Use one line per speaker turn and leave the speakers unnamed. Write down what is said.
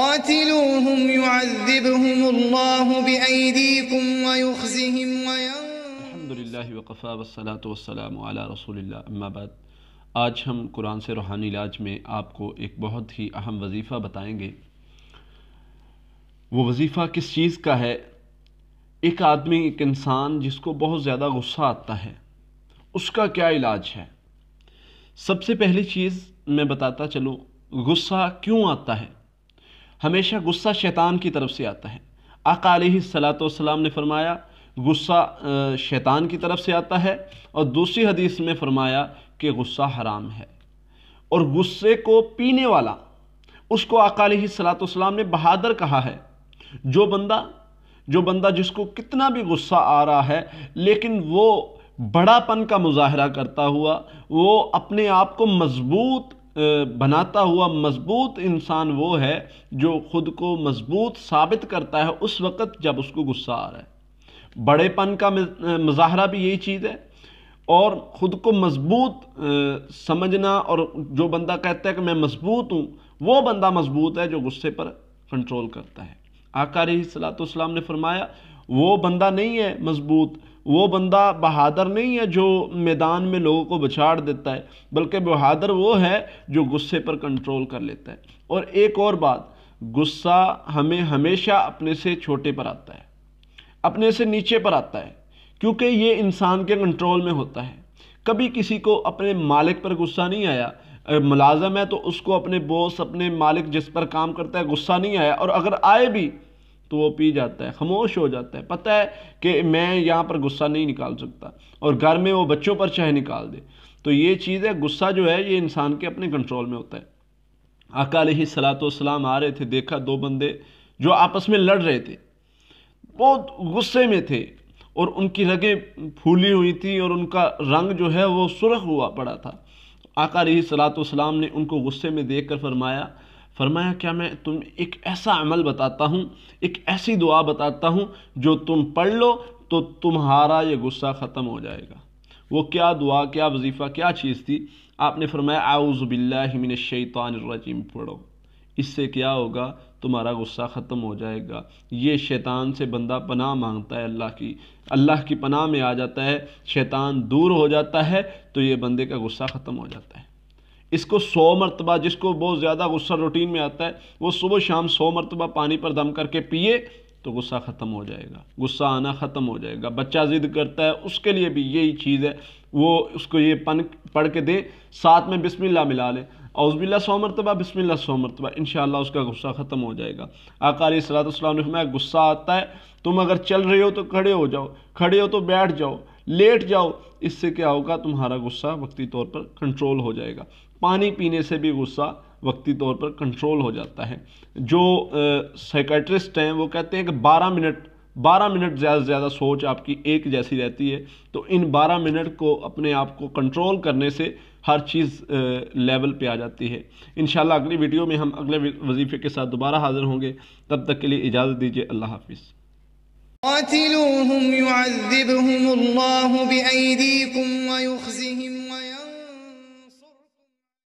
قاتلوهم يعذبهم الله بأيديكم ويخزهم الحمد للہ وقفا والصلاة والسلام على رسول اللہ بعد آج ہم قرآن سے روحانی علاج میں آپ کو ایک بہت ہی اہم وظیفہ بتائیں گے وہ وظیفہ کس چیز کا ہے ایک آدمی ایک انسان جس کو بہت زیادہ غصہ آتا ہے اس کا کیا علاج ہے سب سے پہلی چیز میں بتاتا چلوں غصہ کیوں آتا ہے ہمیشہ غصہ شیطان کی طرف سے آتا ہے آقا علیہ و والسلام نے فرمایا غصہ شیطان کی طرف سے آتا ہے اور دوسری حدیث میں فرمایا کہ غصہ حرام ہے اور غصے کو پینے والا اس کو آقا علیہ و والسلام نے بہادر کہا ہے جو بندہ جو بندہ جس کو کتنا بھی غصہ آ رہا ہے لیکن وہ بڑا پن کا مظاہرہ کرتا ہوا وہ اپنے آپ کو مضبوط بناتا ہوا مضبوط انسان وہ ہے جو خود کو مضبوط ثابت کرتا ہے اس وقت جب اس کو غصہ آ رہا ہے بڑے پن کا مظاہرہ بھی یہی چیز ہے اور خود کو مضبوط سمجھنا اور جو بندہ کہتا ہے کہ میں مضبوط ہوں وہ بندہ مضبوط ہے جو غصے پر کنٹرول کرتا ہے آکاری علیہ اسلام نے فرمایا وہ بندہ نہیں ہے مضبوط وہ بندہ بہادر نہیں ہے جو میدان میں لوگوں کو بچھاڑ دیتا ہے بلکہ بہادر وہ ہے جو غصے پر کنٹرول کر لیتا ہے اور ایک اور بات غصہ ہمیں ہمیشہ اپنے سے چھوٹے پر آتا ہے اپنے سے نیچے پر آتا ہے کیونکہ یہ انسان کے کنٹرول میں ہوتا ہے کبھی کسی کو اپنے مالک پر غصہ نہیں آیا ملازم ہے تو اس کو اپنے بوس اپنے مالک جس پر کام کرتا ہے غصہ نہیں آیا اور اگر آئے بھی تو وہ پی جاتا ہے خاموش ہو جاتا ہے پتہ ہے کہ میں یہاں پر غصہ نہیں نکال سکتا اور گھر میں وہ بچوں پر چاہے نکال دے تو یہ چیز ہے غصہ جو ہے یہ انسان کے اپنے کنٹرول میں ہوتا ہے آقا علیہ السلام آ رہے تھے دیکھا دو بندے جو آپس میں لڑ رہے تھے بہت غصے میں تھے اور ان کی رگیں پھولی ہوئی تھیں اور ان کا رنگ جو ہے وہ سرخ ہوا پڑا تھا آقا علیہ السلام نے ان کو غصے میں دیکھ کر فرمایا فرمایا کیا میں تم ایک ایسا عمل بتاتا ہوں ایک ایسی دعا بتاتا ہوں جو تم پڑھ لو تو تمہارا یہ غصہ ختم ہو جائے گا وہ کیا دعا کیا وظیفہ کیا چیز تھی آپ نے فرمایا اعوذ باللہ من الشیطان الرجیم پڑھو اس سے کیا ہوگا تمہارا غصہ ختم ہو جائے گا یہ شیطان سے بندہ پناہ مانگتا ہے اللہ کی اللہ کی پناہ میں آ جاتا ہے شیطان دور ہو جاتا ہے تو یہ بندے کا غصہ ختم ہو جاتا ہے اس کو سو مرتبہ جس کو بہت زیادہ غصہ روٹین میں آتا ہے وہ صبح شام سو مرتبہ پانی پر دم کر کے پیے تو غصہ ختم ہو جائے گا غصہ آنا ختم ہو جائے گا بچہ ضد کرتا ہے اس کے لیے بھی یہی چیز ہے وہ اس کو یہ پن پڑھ کے دے ساتھ میں بسم اللہ ملا لے اعوذ باللہ سو مرتبہ بسم اللہ سو مرتبہ انشاءاللہ اس کا غصہ ختم ہو جائے گا آقا علیہ السلام نے فرمایا غصہ آتا ہے تم اگر چل رہے ہو تو کھڑے ہو جاؤ کھڑے ہو تو بیٹھ جاؤ لیٹ جاؤ اس سے کیا ہوگا تمہارا غصہ وقتی طور پر کنٹرول ہو جائے گا پانی پینے سے بھی غصہ وقتی طور پر کنٹرول ہو جاتا ہے جو سائیکٹرسٹ ہیں وہ کہتے ہیں کہ بارہ منٹ بارہ منٹ زیادہ سے زیادہ سوچ آپ کی ایک جیسی رہتی ہے تو ان بارہ منٹ کو اپنے آپ کو کنٹرول کرنے سے ہر چیز لیول پہ آ جاتی ہے انشاءاللہ اگلی ویڈیو میں ہم اگلے وظیفے کے ساتھ دوبارہ حاضر ہوں گے تب تک کے لیے اجازت دیجیے اللہ حافظ قاتلوهم يعذبهم الله بأيديكم ويخزيهم